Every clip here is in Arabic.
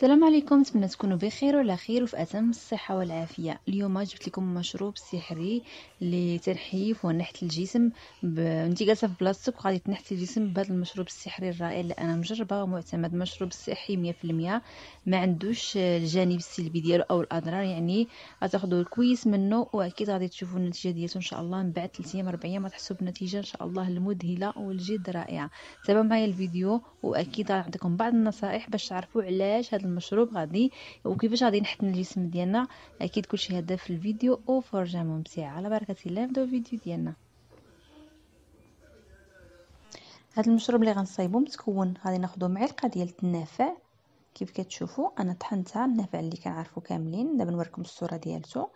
السلام عليكم نتمنى تكونوا بخير وعلى خير وفي اتم الصحه والعافيه اليوم جبت لكم مشروب سحري لتنحيف ونحت الجسم ب... انت جالسه في بلاصتك وغادي تنحتي الجسم بهذا المشروب السحري الرائع اللي انا مجربه ومعتمد مشروب صحي 100% ما عندوش الجانب السلبي ديالو او الاضرار يعني غتاخذوا الكويس منه واكيد غادي تشوفوا النتيجه ديالو ان شاء الله من بعد 3 ايام 4 ايام غتحسوا بالنتيجه ان شاء الله المذهله والجد رائعه تابعوا معايا الفيديو واكيد غنعطيكم بعض النصائح باش تعرفوا علاش هذا المشروب غادي وكيفاش غادي نحتن الجسم ديالنا اكيد كلشي هذا في الفيديو او فرجه ممتعه على بركه الله نبداو الفيديو ديالنا هذا المشروب اللي غنصايبو متكون غادي ناخذ معلقه ديال النافع كيف كتشوفوا انا طحنتها النافع اللي كنعرفو كاملين دابا نوريكم الصوره ديالته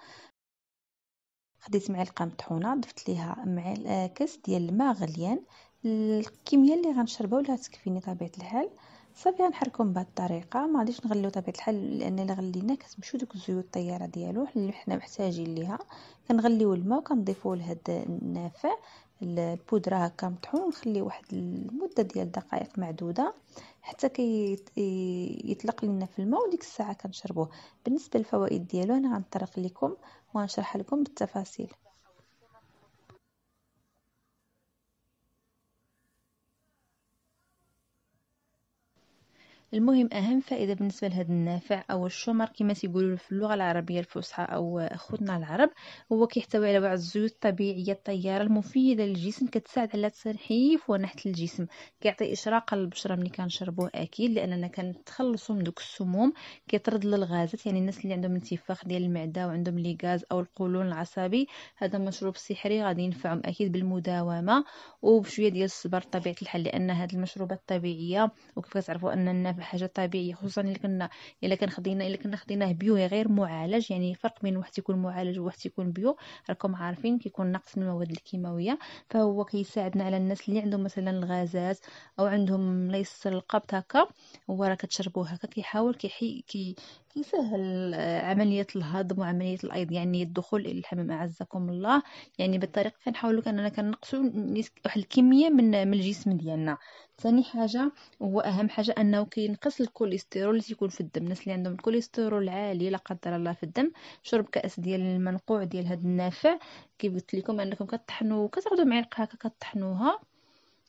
خديت معلقه مطحونه ضفت ليها معلقه آه، كاس ديال الماء غليان الكميه اللي غنشربها ولا تكفيني طبيعه الحال صافي غنحركم بهاد الطريقه ما غاديش نغلو بطبيعه الحال لان الا غلينا كتمشيو دوك الزيوت الطياره ديالو اللي حنا محتاجين ليها كنغليو الماء وكنضيفو لهاد النافع البودره هكا مطحون ونخليه واحد المده ديال دقائق معدوده حتى كي يطلق لنا في الماء وديك الساعه كنشربوه بالنسبه للفوائد ديالو انا غنطرق لكم وغنشرح لكم بالتفاصيل المهم اهم فائده بالنسبه لهذا النافع او الشمر كما تيقولوا في اللغه العربيه الفصحى او خوتنا العرب هو كيحتوي على بعض الزيوت الطبيعيه الطياره المفيده للجسم كتساعد على تنحيف ونحت الجسم كيعطي اشراق للبشره ملي كنشربوه اكيد لاننا كنتخلصوا من دوك السموم كيطرد للغازات يعني الناس اللي عندهم انتفاخ ديال المعده وعندهم لي غاز او القولون العصبي هذا مشروب سحري غادي ينفعهم اكيد بالمداومه وبشويه ديال الصبر طبيعه الحال لان هاد المشروبات الطبيعيه وكيف كتعرفوا ان النافع حاجه طبيعيه خصوصا الا كنا الا كان خدينا الا كنا خديناه بيو غير معالج يعني فرق بين واحد يكون معالج وواحد يكون بيو راكم عارفين كيكون نقص من المواد الكيماويه فهو كيساعدنا على الناس اللي عندهم مثلا الغازات او عندهم ليس القبض هكا هو راه كتشربوه هكا كيحاول كيحي كي كيفاه عملية الهضم وعملية الأيض يعني الدخول إلى الحمام أعزكم الله يعني بالطريقة كنحاولوا أننا كنقصوا واحد الكمية من من الجسم ديالنا ثاني حاجة هو أهم حاجة أنه كينقص الكوليسترول اللي تيكون في الدم الناس اللي عندهم الكوليسترول عالي لا قدر الله في الدم شرب كأس ديال المنقوع ديال هاد النافع كيف قلت لكم أنكم كطحنوا كتاخذوا معلقة هكا كطحنوها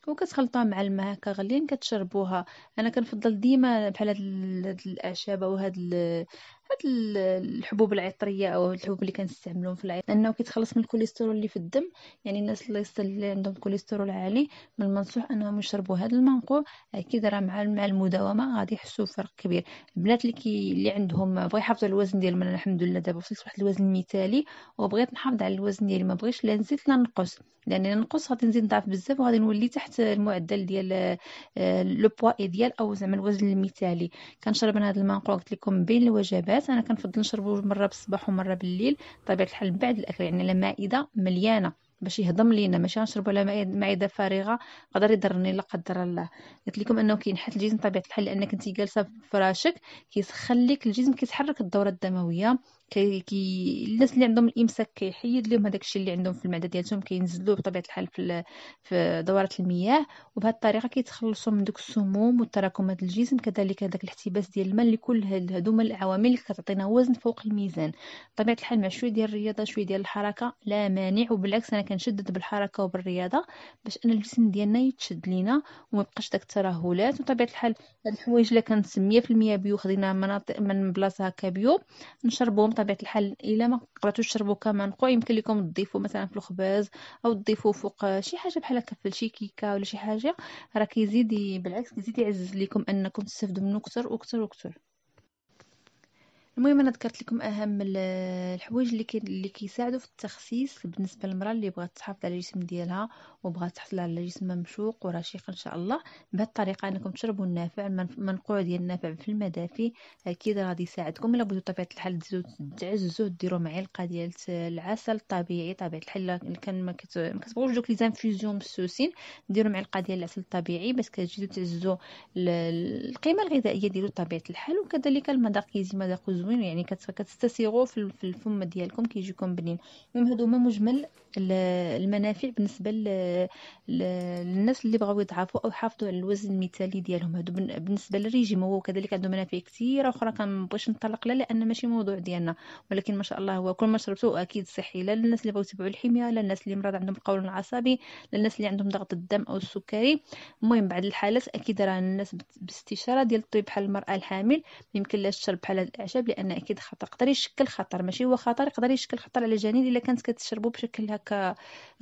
وكتخلطوها مع الماء هكا غليان كتشربوها انا كنفضل ديما بحال هاد ال- هاد الاعشاب او هاد ال- هاد الحبوب العطريه او الحبوب اللي كنستعملهم في العيط لانه كيتخلص من الكوليسترول اللي في الدم يعني الناس اللي اللي عندهم كوليسترول عالي من المنصوح انهم يشربوا هذا المنقوع اكيد راه مع مع المداومه غادي يحسوا بفرق كبير البنات اللي كي اللي عندهم بغي يحافظوا على الوزن ديالهم انا الحمد لله دابا وصلت واحد الوزن مثالي وبغيت نحافظ على الوزن ديالي ما بغيش لا نزيد لا نقص لان الا نقص غادي نزيد نضعف بزاف وغادي نولي تحت المعدل ديال آه، لو بوا ديال او زعما الوزن المثالي كنشرب انا هذا المنقوع قلت لكم بين الوجبات الوجبات انا كنفضل نشربو مره بالصباح ومره بالليل طبيعه الحال من بعد الاكل يعني المائده مليانه باش يهضم لينا ماشي غنشربو على معده فارغه قدر يضرني لا قدر الله قلت لكم انه كينحت الجسم طبيعه الحال لانك انت جالسه في فراشك كيسخن لك الجسم كيتحرك الدوره الدمويه كي, الناس اللي عندهم الامساك كيحيد لهم هذاك الشيء اللي عندهم في المعده ديالهم كينزلوه بطبيعه الحال في, في دوره المياه وبهذه الطريقه كيتخلصوا من دوك السموم والتراكمات الجسم كذلك هذاك الاحتباس ديال الماء اللي كل هذوما العوامل اللي كتعطينا وزن فوق الميزان بطبيعه الحال مع شويه ديال الرياضه شويه ديال الحركه لا مانع وبالعكس انا كنشدد بالحركه وبالرياضه باش ان الجسم ديالنا يتشد لينا وما يبقاش داك الترهلات وطبيعه الحال هاد الحوايج اللي كانت 100% بيو خدينا من بلاصه هكا بيو نشربهم بطبيعه الحال الا ما قدرتوش تشربوا كمنقوع يمكن لكم تضيفوا مثلا في الخباز او تضيفوا فوق شي حاجه بحال هكا في شي كيكه ولا شي حاجه راه كيزيد بالعكس كيزيد يعزز لكم انكم تستافدوا منه اكثر واكثر واكثر المهم انا ذكرت لكم اهم الحوايج اللي كي اللي كيساعدوا في التخسيس بالنسبه للمراه اللي بغات تحافظ على الجسم ديالها وبغات تحصل على جسم ممشوق ورشيق ان شاء الله بهذه الطريقه انكم تشربوا النافع المنقوع ديال النافع في المدافي اكيد غادي يساعدكم الا بغيتوا طبيعه الحال تعززوا ديروا معلقه ديال العسل الطبيعي طبيعه الحال الا كان ما كتبغوش دوك لي زانفيزيون مسوسين ديروا معلقه ديال العسل الطبيعي باش كتجيو تعززوا القيمه الغذائيه ديالو طبيعه الحال وكذلك المذاق كيجي مذاق زوين يعني كتستسيغوا في الفم ديالكم كيجيكم بنين المهم هادو هما مجمل المنافع بالنسبه للناس اللي بغاو يضعفوا او يحافظوا على الوزن المثالي ديالهم هادو بالنسبه للريجيم هو كذلك عنده منافع كثيره اخرى كنبغيش نطلق لها لان ماشي موضوع ديالنا ولكن ما شاء الله هو كل ما شربتو اكيد صحي لا للناس اللي بغاو يتبعوا الحميه لا للناس اللي مرض عندهم القولون العصبي لا للناس اللي عندهم ضغط الدم او السكري المهم بعد الحالات اكيد راه الناس باستشاره ديال الطبيب بحال المراه الحامل يمكن لها تشرب بحال هاد الاعشاب لان اكيد خطر يقدر يشكل خطر ماشي هو خطر يقدر يشكل خطر على الجنين الا كانت كتشربو بشكل هكا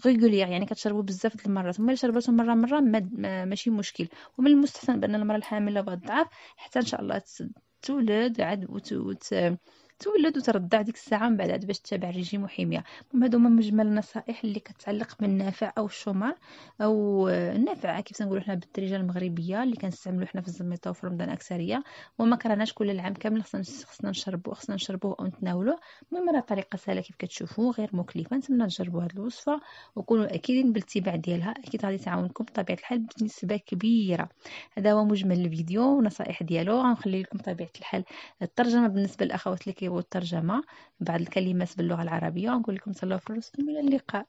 ريغولير يعني كتشربو بزاف بزاف المرات وما شربته مره مره ما ماشي مشكل ومن المستحسن بان المراه الحامله والضعاف حتى ان شاء الله تولد عاد وت... وت... تولد وترضع ديك الساعه من بعد باش تتبع الريجيم وحميه المهم هادو هما مجمل النصائح اللي كتعلق بالنافع او الشمر او النافع كيف تنقولوا حنا بالدارجه المغربيه اللي كنستعملوا حنا في الزميطه وفي رمضان اكثريه وما كرهناش كل العام كامل خصنا نشربوه خصنا نشربوه او نتناولوه المهم راه طريقه سهله كيف كتشوفوا غير مكلفه نتمنى تجربوا هذه الوصفه وكونوا اكيدين بالاتباع ديالها اكيد غادي تعاونكم بطبيعه الحال بنسبه كبيره هذا هو مجمل الفيديو ونصائح ديالو غنخلي لكم بطبيعه الحال الترجمه بالنسبه للاخوات اللي والترجمة بعض الكلمات باللغة العربية ونقول لكم تهلاو في راسكم إلى اللقاء